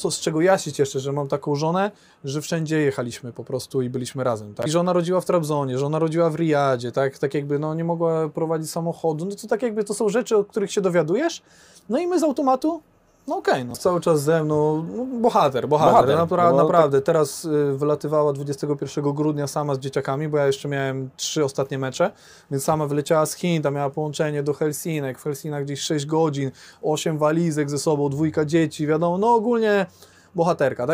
co, z czego ja się cieszę, że mam taką żonę, że wszędzie jechaliśmy po prostu i byliśmy razem. Tak? I żona rodziła w Trabzonie, żona rodziła w Riyadzie, tak, tak jakby no, nie mogła prowadzić samochodu. No to tak jakby to są rzeczy, o których się dowiadujesz. No i my z automatu no okej, okay, no cały czas ze mną, no, bohater, bohater, bohater napra no bo naprawdę. Tak... Teraz y, wylatywała 21 grudnia sama z dzieciakami, bo ja jeszcze miałem trzy ostatnie mecze, więc sama wyleciała z Chin, tam miała połączenie do Helsinek, w Helsinkach gdzieś 6 godzin, 8 walizek ze sobą, dwójka dzieci, wiadomo, no ogólnie bohaterka, tak?